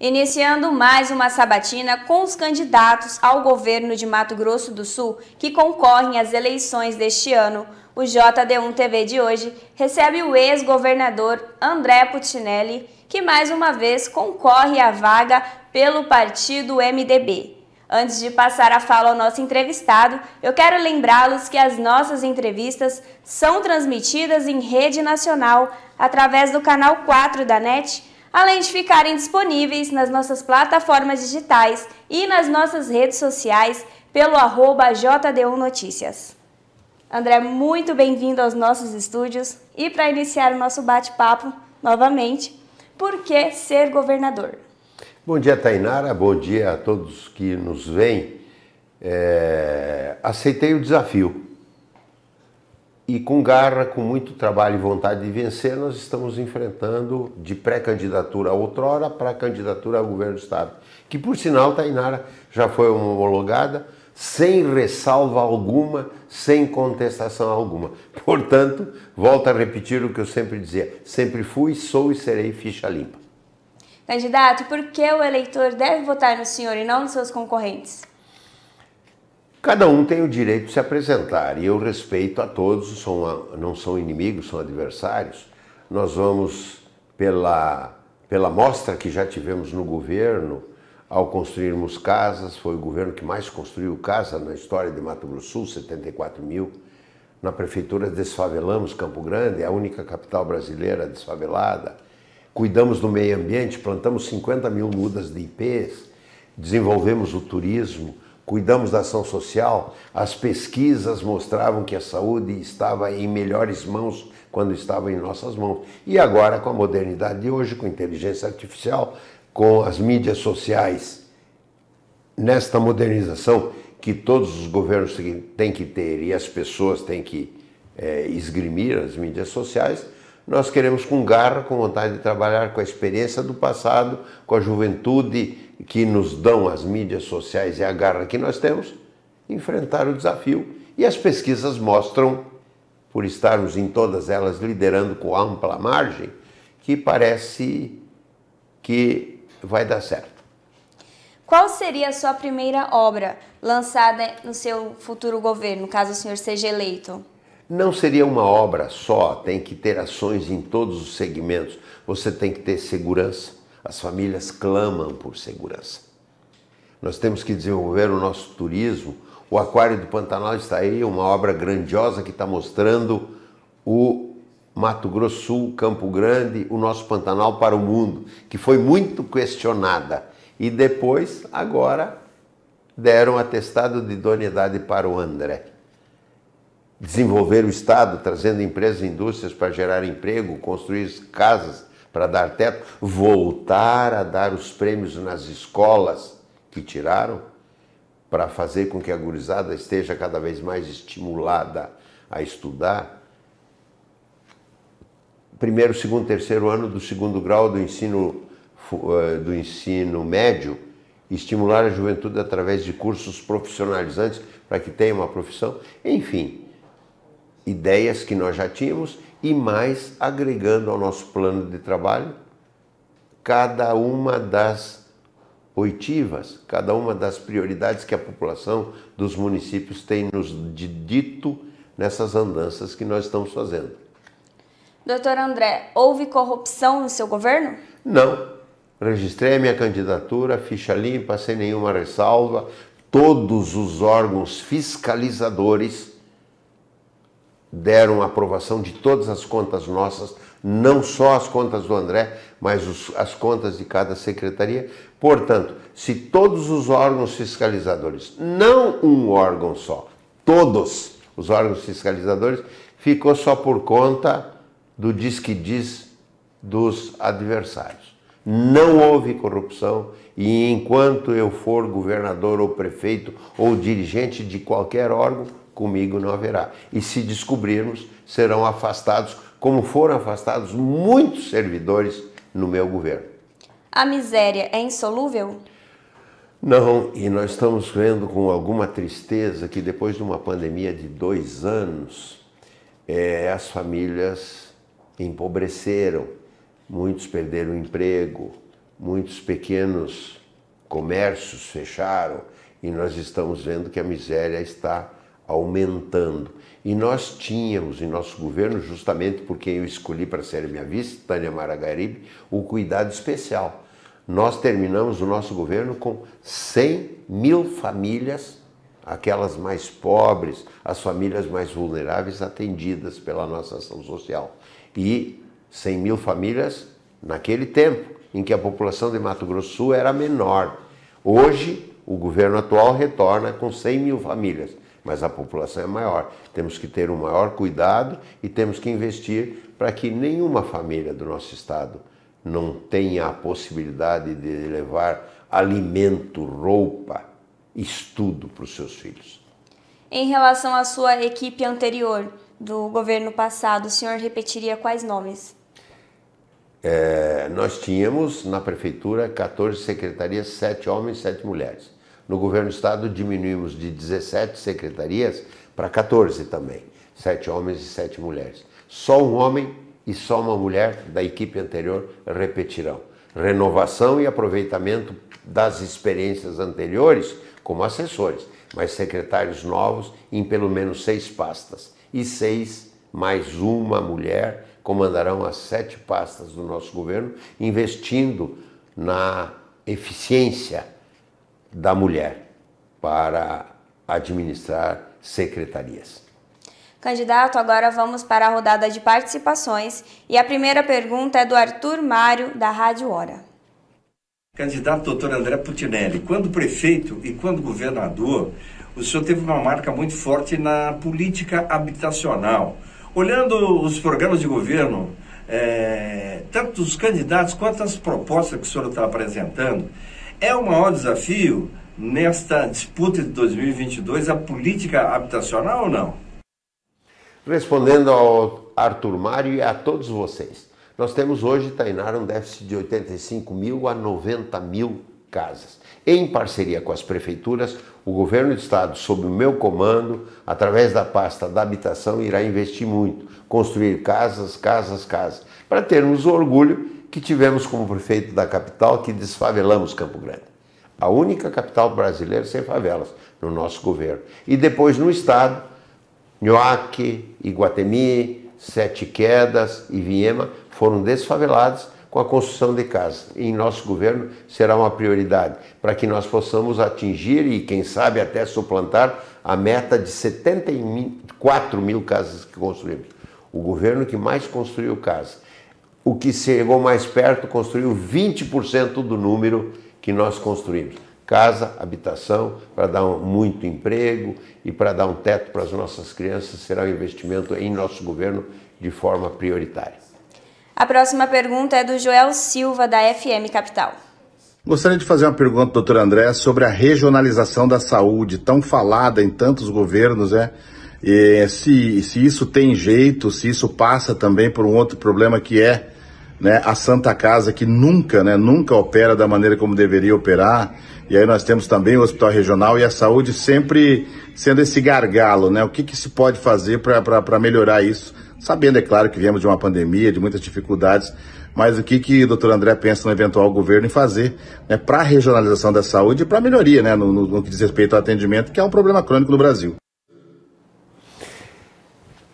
Iniciando mais uma sabatina com os candidatos ao governo de Mato Grosso do Sul que concorrem às eleições deste ano, o JD1 TV de hoje recebe o ex-governador André Putinelli, que mais uma vez concorre à vaga pelo partido MDB. Antes de passar a fala ao nosso entrevistado, eu quero lembrá-los que as nossas entrevistas são transmitidas em rede nacional através do canal 4 da NET, além de ficarem disponíveis nas nossas plataformas digitais e nas nossas redes sociais pelo arroba Notícias. André, muito bem-vindo aos nossos estúdios e para iniciar o nosso bate-papo novamente, por que ser governador? Bom dia, Tainara. Bom dia a todos que nos veem. É... Aceitei o desafio. E com garra, com muito trabalho e vontade de vencer, nós estamos enfrentando de pré-candidatura outrora para candidatura ao governo do Estado. Que, por sinal, Tainara já foi homologada sem ressalva alguma, sem contestação alguma. Portanto, volto a repetir o que eu sempre dizia: sempre fui, sou e serei ficha limpa. Candidato, por que o eleitor deve votar no senhor e não nos seus concorrentes? Cada um tem o direito de se apresentar e eu respeito a todos, são, não são inimigos, são adversários. Nós vamos, pela, pela mostra que já tivemos no governo, ao construirmos casas, foi o governo que mais construiu casa na história de Mato Grosso Sul, 74 mil. Na prefeitura desfavelamos Campo Grande, é a única capital brasileira desfavelada cuidamos do meio ambiente, plantamos 50 mil mudas de IPs, desenvolvemos o turismo, cuidamos da ação social. As pesquisas mostravam que a saúde estava em melhores mãos quando estava em nossas mãos. E agora, com a modernidade de hoje, com a inteligência artificial, com as mídias sociais, nesta modernização que todos os governos têm que ter e as pessoas têm que é, esgrimir, as mídias sociais, nós queremos com garra, com vontade de trabalhar com a experiência do passado, com a juventude que nos dão as mídias sociais e a garra que nós temos, enfrentar o desafio. E as pesquisas mostram, por estarmos em todas elas liderando com ampla margem, que parece que vai dar certo. Qual seria a sua primeira obra lançada no seu futuro governo, caso o senhor seja eleito? Não seria uma obra só, tem que ter ações em todos os segmentos. Você tem que ter segurança. As famílias clamam por segurança. Nós temos que desenvolver o nosso turismo. O Aquário do Pantanal está aí, uma obra grandiosa que está mostrando o Mato Grosso Sul, Campo Grande, o nosso Pantanal para o mundo, que foi muito questionada. E depois, agora, deram atestado de idoneidade para o André desenvolver o Estado, trazendo empresas e indústrias para gerar emprego, construir casas para dar teto, voltar a dar os prêmios nas escolas que tiraram, para fazer com que a gurizada esteja cada vez mais estimulada a estudar. Primeiro, segundo, terceiro ano do segundo grau do ensino, eh, do ensino médio, estimular a juventude através de cursos profissionalizantes para que tenha uma profissão, enfim ideias que nós já tínhamos e mais agregando ao nosso plano de trabalho cada uma das oitivas, cada uma das prioridades que a população dos municípios tem nos dito nessas andanças que nós estamos fazendo. Doutor André, houve corrupção no seu governo? Não. Registrei a minha candidatura, ficha limpa, sem nenhuma ressalva. Todos os órgãos fiscalizadores deram aprovação de todas as contas nossas, não só as contas do André, mas os, as contas de cada secretaria. Portanto, se todos os órgãos fiscalizadores, não um órgão só, todos os órgãos fiscalizadores, ficou só por conta do diz que diz dos adversários. Não houve corrupção e enquanto eu for governador ou prefeito ou dirigente de qualquer órgão, comigo não haverá. E se descobrirmos, serão afastados, como foram afastados muitos servidores no meu governo. A miséria é insolúvel? Não, e nós estamos vendo com alguma tristeza que depois de uma pandemia de dois anos, é, as famílias empobreceram, muitos perderam o emprego, muitos pequenos comércios fecharam e nós estamos vendo que a miséria está aumentando. E nós tínhamos em nosso governo, justamente porque eu escolhi para ser minha vice, Tânia Maragaribe, o cuidado especial. Nós terminamos o nosso governo com 100 mil famílias, aquelas mais pobres, as famílias mais vulneráveis, atendidas pela nossa ação social. E 100 mil famílias naquele tempo, em que a população de Mato Grosso Sul era menor. Hoje, o governo atual retorna com 100 mil famílias mas a população é maior. Temos que ter um maior cuidado e temos que investir para que nenhuma família do nosso estado não tenha a possibilidade de levar alimento, roupa, estudo para os seus filhos. Em relação à sua equipe anterior do governo passado, o senhor repetiria quais nomes? É, nós tínhamos na prefeitura 14 secretarias, 7 homens e 7 mulheres. No governo do Estado, diminuímos de 17 secretarias para 14 também, sete homens e sete mulheres. Só um homem e só uma mulher da equipe anterior repetirão. Renovação e aproveitamento das experiências anteriores como assessores, mas secretários novos em pelo menos seis pastas. E seis mais uma mulher comandarão as sete pastas do nosso governo, investindo na eficiência da mulher para administrar secretarias. Candidato, agora vamos para a rodada de participações e a primeira pergunta é do Arthur Mário, da Rádio Hora. Candidato doutor André Putinelli, quando prefeito e quando governador, o senhor teve uma marca muito forte na política habitacional. Olhando os programas de governo, é, tanto os candidatos quanto as propostas que o senhor está apresentando, é o maior desafio nesta disputa de 2022 a política habitacional ou não? Respondendo ao Arthur Mário e a todos vocês, nós temos hoje, Tainar, um déficit de 85 mil a 90 mil casas. Em parceria com as prefeituras, o governo do estado, sob o meu comando, através da pasta da habitação, irá investir muito, construir casas, casas, casas, para termos orgulho que tivemos como prefeito da capital que desfavelamos Campo Grande. A única capital brasileira sem favelas no nosso governo. E depois no estado, Nhoaque, Iguatemi, Sete Quedas e Viema foram desfavelados com a construção de casas. E em nosso governo será uma prioridade para que nós possamos atingir e, quem sabe, até suplantar a meta de 74 mil casas que construímos. O governo que mais construiu casas o que chegou mais perto construiu 20% do número que nós construímos. Casa, habitação, para dar um, muito emprego e para dar um teto para as nossas crianças, será um investimento em nosso governo de forma prioritária. A próxima pergunta é do Joel Silva, da FM Capital. Gostaria de fazer uma pergunta, doutor André, sobre a regionalização da saúde, tão falada em tantos governos, né? E se, se isso tem jeito, se isso passa também por um outro problema que é né, a Santa Casa que nunca, né, nunca opera da maneira como deveria operar. E aí nós temos também o Hospital Regional e a saúde sempre sendo esse gargalo, né? O que, que se pode fazer para melhorar isso? Sabendo, é claro, que viemos de uma pandemia, de muitas dificuldades, mas o que, que o doutor André pensa no eventual governo em fazer né, para a regionalização da saúde e para a melhoria né, no, no, no que diz respeito ao atendimento, que é um problema crônico no Brasil.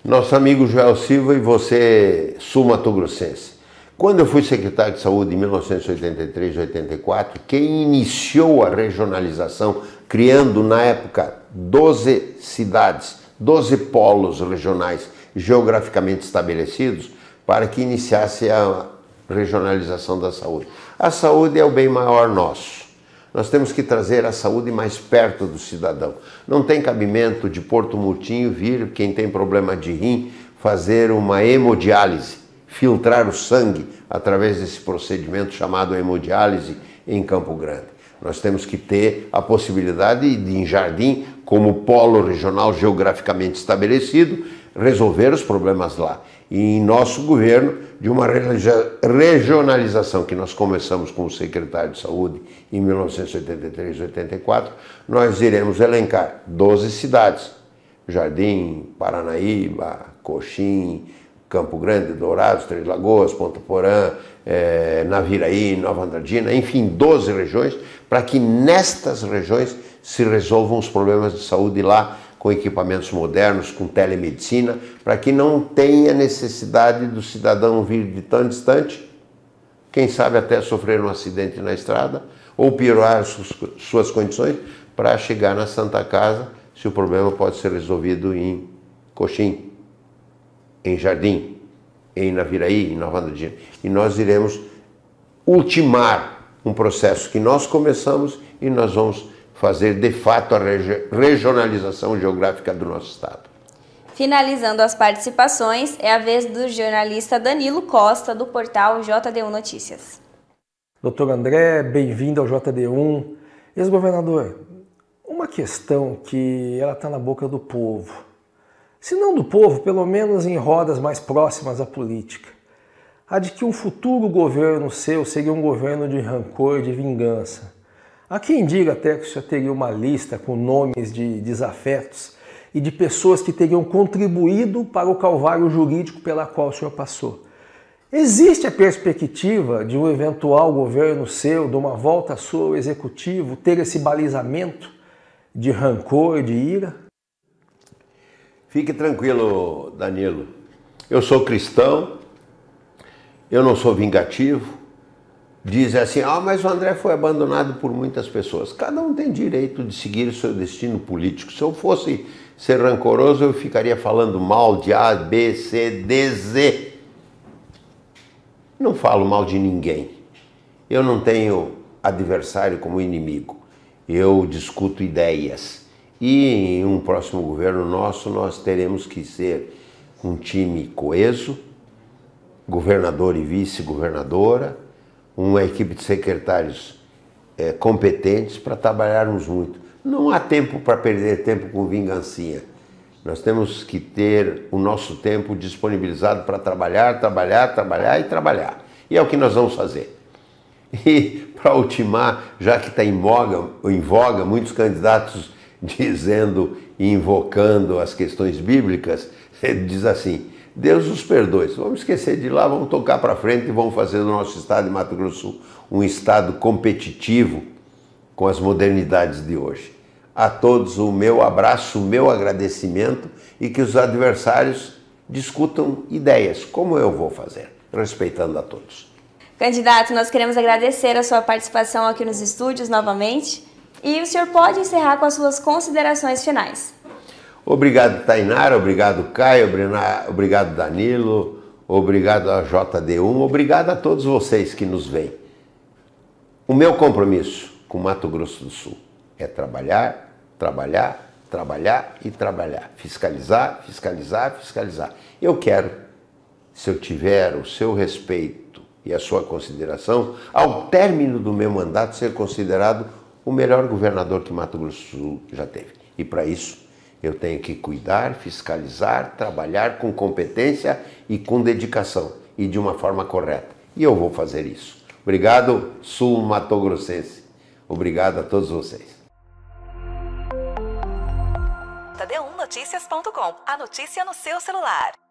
Nosso amigo Joel Silva e você, sul-mato-grossense. Quando eu fui secretário de saúde em 1983, 84, quem iniciou a regionalização, criando na época 12 cidades, 12 polos regionais geograficamente estabelecidos, para que iniciasse a regionalização da saúde. A saúde é o bem maior nosso. Nós temos que trazer a saúde mais perto do cidadão. Não tem cabimento de Porto Murtinho vir, quem tem problema de rim, fazer uma hemodiálise filtrar o sangue através desse procedimento chamado hemodiálise em Campo Grande. Nós temos que ter a possibilidade de, em Jardim, como polo regional geograficamente estabelecido, resolver os problemas lá. E em nosso governo, de uma regionalização que nós começamos com o secretário de Saúde em 1983-84, nós iremos elencar 12 cidades: Jardim, Paranaíba, Coxim, Campo Grande, Dourados, Três Lagoas, Ponta Porã, é, Naviraí, Nova Andradina, enfim, 12 regiões, para que nestas regiões se resolvam os problemas de saúde lá com equipamentos modernos, com telemedicina, para que não tenha necessidade do cidadão vir de tão distante, quem sabe até sofrer um acidente na estrada, ou piorar suas condições para chegar na Santa Casa, se o problema pode ser resolvido em Coxim, em Jardim, em Naviraí, em Nova Andradina. E nós iremos ultimar um processo que nós começamos e nós vamos fazer de fato a regionalização geográfica do nosso estado. Finalizando as participações, é a vez do jornalista Danilo Costa, do portal JD1 Notícias. Doutor André, bem-vindo ao JD1. Ex-governador, uma questão que ela está na boca do povo se não do povo, pelo menos em rodas mais próximas à política, a de que um futuro governo seu seria um governo de rancor, de vingança. Há quem diga até que você teria uma lista com nomes de desafetos e de pessoas que teriam contribuído para o calvário jurídico pela qual o senhor passou. Existe a perspectiva de um eventual governo seu, de uma volta sua ao executivo, ter esse balizamento de rancor, de ira? Fique tranquilo, Danilo. Eu sou cristão, eu não sou vingativo. Dizem assim, ah, mas o André foi abandonado por muitas pessoas. Cada um tem direito de seguir o seu destino político. Se eu fosse ser rancoroso, eu ficaria falando mal de A, B, C, D, Z. Não falo mal de ninguém. Eu não tenho adversário como inimigo. Eu discuto ideias. E em um próximo governo nosso, nós teremos que ser um time coeso, governador e vice-governadora, uma equipe de secretários é, competentes para trabalharmos muito. Não há tempo para perder tempo com vingancinha. Nós temos que ter o nosso tempo disponibilizado para trabalhar, trabalhar, trabalhar e trabalhar. E é o que nós vamos fazer. E para ultimar, já que está em, em voga muitos candidatos dizendo, invocando as questões bíblicas, ele diz assim: Deus os perdoe. Vamos esquecer de lá, vamos tocar para frente e vamos fazer do nosso estado de Mato Grosso um estado competitivo com as modernidades de hoje. A todos o meu abraço, o meu agradecimento e que os adversários discutam ideias, como eu vou fazer, respeitando a todos. Candidato, nós queremos agradecer a sua participação aqui nos estúdios novamente. E o senhor pode encerrar com as suas considerações finais. Obrigado, Tainara, obrigado, Caio, obrigado, Danilo, obrigado a JD1, obrigado a todos vocês que nos veem. O meu compromisso com Mato Grosso do Sul é trabalhar, trabalhar, trabalhar e trabalhar. Fiscalizar, fiscalizar, fiscalizar. Eu quero, se eu tiver o seu respeito e a sua consideração, ao término do meu mandato, ser considerado o melhor governador que Mato Grosso do Sul já teve. E para isso eu tenho que cuidar, fiscalizar, trabalhar com competência e com dedicação e de uma forma correta. E eu vou fazer isso. Obrigado, Sul Mato Grossense. Obrigado a todos vocês. Tadeu1notícias.com A notícia no seu celular.